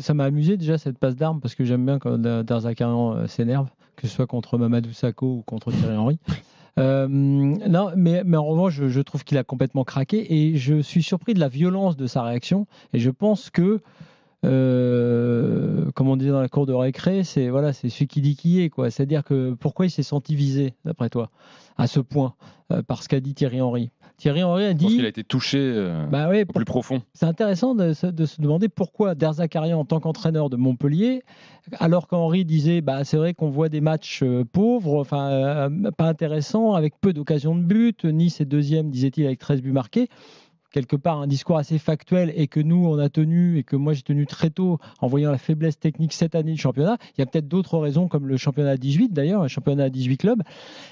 ça m'a amusé déjà cette passe d'armes parce que j'aime bien quand Darzakarian euh, s'énerve, que ce soit contre Mamadou Sakho ou contre Thierry Henry. Euh, non, mais, en revanche, je, trouve qu'il a complètement craqué et je suis surpris de la violence de sa réaction. Et je pense que, euh, comme on dit dans la cour de récré, c'est voilà, c'est celui qui dit qui est quoi. C'est-à-dire que pourquoi il s'est senti visé, d'après toi, à ce point, par ce qu'a dit Thierry Henry Thierry Henry a dit. qu'il a été touché euh, bah plus profond. C'est intéressant de, se demander pourquoi Derzakarian, en tant qu'entraîneur de Montpellier, alors qu'Henri disait bah, c'est vrai qu'on voit des matchs euh, pauvres, enfin euh, pas intéressants, avec peu d'occasions de but. Nice est deuxième, disait-il, avec 13 buts marqués quelque part un discours assez factuel et que nous on a tenu et que moi j'ai tenu très tôt en voyant la faiblesse technique cette année du championnat. Il y a peut-être d'autres raisons comme le championnat 18 d'ailleurs, un championnat à 18 clubs.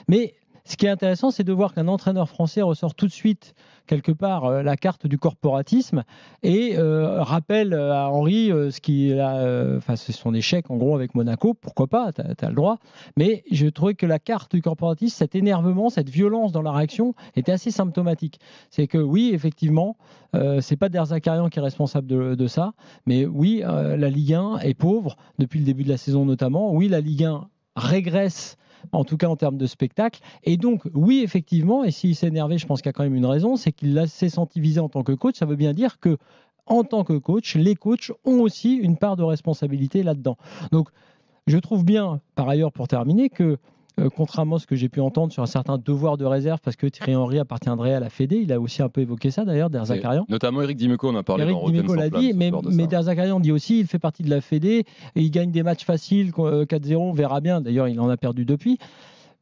Mais ce qui est intéressant, c'est de voir qu'un entraîneur français ressort tout de suite quelque part euh, la carte du corporatisme et euh, rappelle euh, à Henri ce qui son échec en gros avec Monaco, pourquoi pas, tu as, le droit. Mais je trouvais que la carte du corporatisme, cet énervement, cette violence dans la réaction était assez symptomatique. C'est que oui, effectivement, c'est pas Derzakarian qui est responsable de, de ça, mais oui, la Ligue 1 est pauvre depuis le début de la saison notamment. Oui, la Ligue 1 régresse en tout cas en termes de spectacle. Et donc, oui, effectivement, et s'il s'est énervé, je pense qu'il y a quand même une raison, c'est qu'il s'est senti visé en tant que coach. Ça veut bien dire que, en tant que coach, les coachs ont aussi une part de responsabilité là-dedans. Donc, je trouve bien, par ailleurs, pour terminer, que euh, contrairement à ce que j'ai pu entendre sur un certain devoir de réserve, parce que Thierry Henry appartiendrait à la Fédé, il a aussi un peu évoqué ça d'ailleurs, Zakarian Notamment Eric Dimeco, on a parlé Eric Dimeco l'a dit, mais, mais dit aussi, il fait partie de la Fédé, et il gagne des matchs faciles, 4-0, euh, on verra bien, d'ailleurs il en a perdu depuis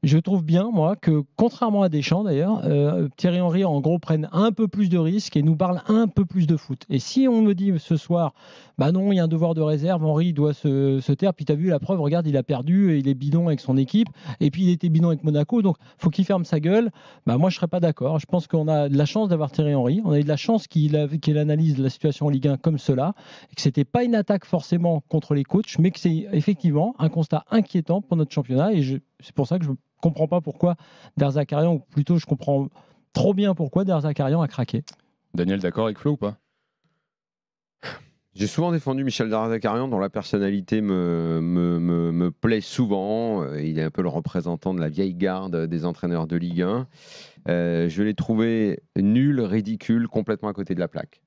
je trouve bien, moi, que contrairement à Deschamps d'ailleurs, euh, Thierry Henry, en gros, prenne un peu plus de risques et nous parle un peu plus de foot. Et si on me dit ce soir, bah non, il y a un devoir de réserve, Henry doit se, taire, puis as vu la preuve, regarde, il a perdu, et il est bidon avec son équipe, et puis il était bidon avec Monaco, donc faut qu'il ferme sa gueule, bah moi je serais pas d'accord. Je pense qu'on a de la chance d'avoir Thierry Henry, on a eu de la chance qu'il analyse la situation en Ligue 1 comme cela, et que c'était pas une attaque forcément contre les coachs, mais que c'est effectivement un constat inquiétant pour notre championnat, et je c'est pour ça que je ne comprends pas pourquoi Derzakarian, ou plutôt je comprends trop bien pourquoi Derzakarian a craqué. Daniel, d'accord avec Flo ou pas j'ai souvent défendu Michel Zakarian, dont la personnalité me, me, plaît souvent. Euh, il est un peu le représentant de la vieille garde des entraîneurs de Ligue 1. Euh, je l'ai trouvé nul, ridicule, complètement à côté de la plaque.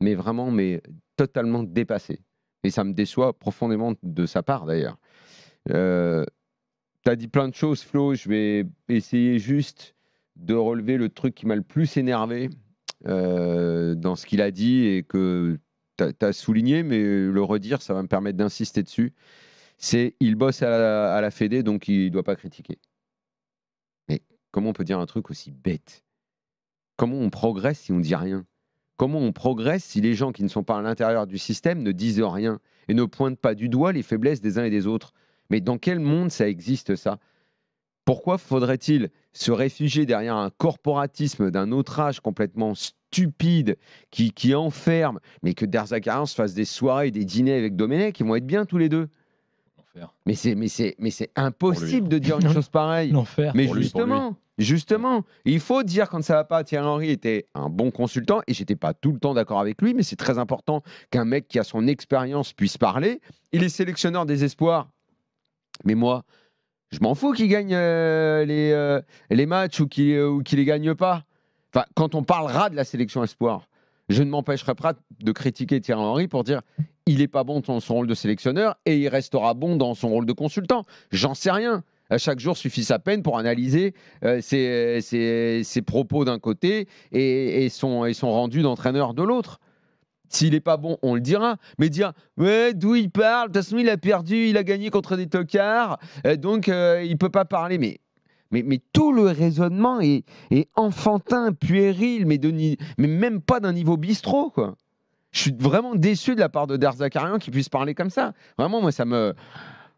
Mais vraiment, mais totalement dépassé. Et ça me déçoit profondément de sa part d'ailleurs. Euh, tu as dit plein de choses, Flo. Je vais essayer juste de relever le truc qui m'a le plus énervé euh, dans ce qu'il a dit et que tu as souligné, mais le redire, ça va me permettre d'insister dessus. C'est il bosse à la, à la Fédé, donc il ne doit pas critiquer. Mais comment on peut dire un truc aussi bête Comment on progresse si on ne dit rien Comment on progresse si les gens qui ne sont pas à l'intérieur du système ne disent rien et ne pointent pas du doigt les faiblesses des uns et des autres mais dans quel monde ça existe ça Pourquoi faudrait-il se réfugier derrière un corporatisme d'un autre âge complètement stupide qui, qui enferme, mais que Derzakarian se fasse des soirées, des dîners avec Domenech, ils vont être bien tous les deux. Mais c'est impossible de dire une chose pareille. Mais justement, justement, il faut dire quand ça va pas. Thierry Henry était un bon consultant et j'étais pas tout le temps d'accord avec lui, mais c'est très important qu'un mec qui a son expérience puisse parler. Il est sélectionneur des espoirs. Mais moi, je m'en fous qu'il gagne euh, euh, les, matchs ou qu'il ne euh, les gagne pas. quand on parlera de la sélection espoir, je ne m'empêcherai pas de critiquer Thierry Henry pour dire il n'est pas bon dans son rôle de sélectionneur et il restera bon dans son rôle de consultant. J'en sais rien. À chaque jour suffit sa peine pour analyser ses, propos d'un côté et, et, sont et son rendu d'entraîneur de l'autre. S'il n'est pas bon, on le dira. Mais dire, ouais, d'où il parle, de toute façon, il a perdu, il a gagné contre des tocards, euh, donc euh, il ne peut pas parler. Mais, mais, mais tout le raisonnement est, enfantin, puéril, mais, de, mais même pas d'un niveau bistrot, Je suis vraiment déçu de la part de Darzakarian qui puisse parler comme ça. Vraiment, moi, ça me.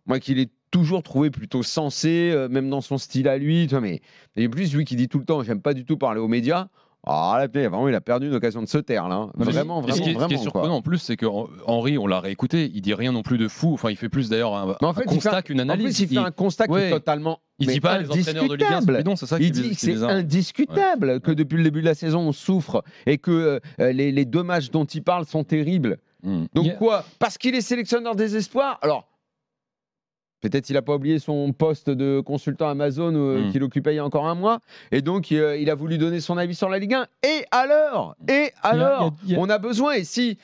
Moi, qu'il est toujours trouvé plutôt sensé, euh, même dans son style à lui. mais et plus, lui qui dit tout le temps, j'aime pas du tout parler aux médias. Ah, là, vraiment, il a perdu une occasion de se taire, là. Vraiment, hein. vraiment, Ce qui est, surprenant en plus, c'est que Henri, on l'a réécouté, il dit rien non plus de fou. Enfin, il fait plus d'ailleurs un, constat qu'une analyse. En plus, il fait un constat qui est totalement il dit pas les entraîneurs de c'est dit c'est indiscutable que depuis le début de la saison, on souffre et que euh, les, les, deux matchs dont il parle sont terribles. Mmh. Donc quoi Parce qu'il est sélectionneur désespoir Alors, Peut-être qu'il n'a pas oublié son poste de consultant Amazon euh, hmm. qu'il occupait il y a encore un mois. Et donc, il euh, a voulu donner son avis sur la Ligue 1. Et alors Et alors On a besoin. Et si,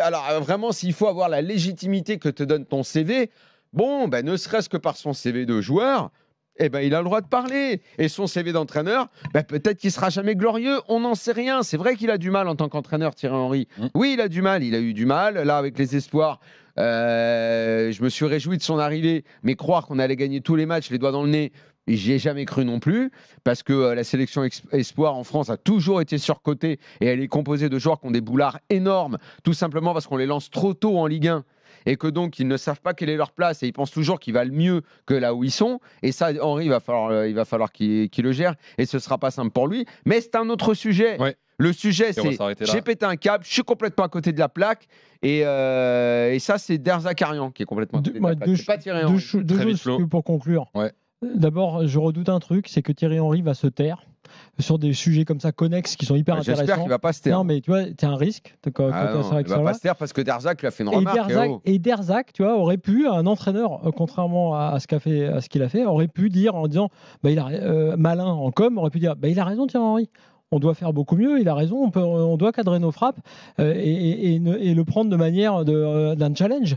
alors euh, vraiment, s'il faut avoir la légitimité que te donne ton CV, bon, ben, ne serait-ce que par son CV de joueur, eh ben, il a le droit de parler. Et son CV d'entraîneur, ben, peut-être qu'il sera jamais glorieux. On n'en sait rien. C'est vrai qu'il a du mal en tant qu'entraîneur, Thierry Henry. Hmm. Oui, il a du mal. Il a eu du mal. Là, avec les espoirs euh, je me suis réjoui de son arrivée, mais croire qu'on allait gagner tous les matchs les doigts dans le nez, j'y ai jamais cru non plus, parce que euh, la sélection espoir en France a toujours été surcotée et elle est composée de joueurs qui ont des boulards énormes, tout simplement parce qu'on les lance trop tôt en Ligue 1 et que donc ils ne savent pas quelle est leur place et ils pensent toujours qu'ils valent mieux que là où ils sont. Et ça, Henri, il va falloir, euh, il va falloir qu'il le gère et ce sera pas simple pour lui. Mais c'est un autre sujet. Le sujet, c'est j'ai pété un câble, je suis complètement à côté de la plaque. Et, euh, ça, c'est Derzakarian qui est complètement à côté bah, pas Thierry Henry. deux, choses pour conclure. Euh, d'abord, je redoute un truc, c'est que Thierry Henry va se taire sur des sujets comme ça connexes qui sont hyper bah, intéressants. J'espère qu'il va pas se taire. Non, mais tu vois, c'est un risque. Ah quand, il va pas se taire parce que Derzak lui a fait une et remarque. Et Derzak, tu vois, aurait pu, un entraîneur, euh, contrairement à, ce qu'il a, a fait, aurait pu dire en disant, bah, il malin en com, aurait pu dire, bah, il a raison Thierry Henry on doit faire beaucoup mieux. Il a raison, on, peut, on doit cadrer nos frappes euh, et le prendre de manière euh, d'un challenge.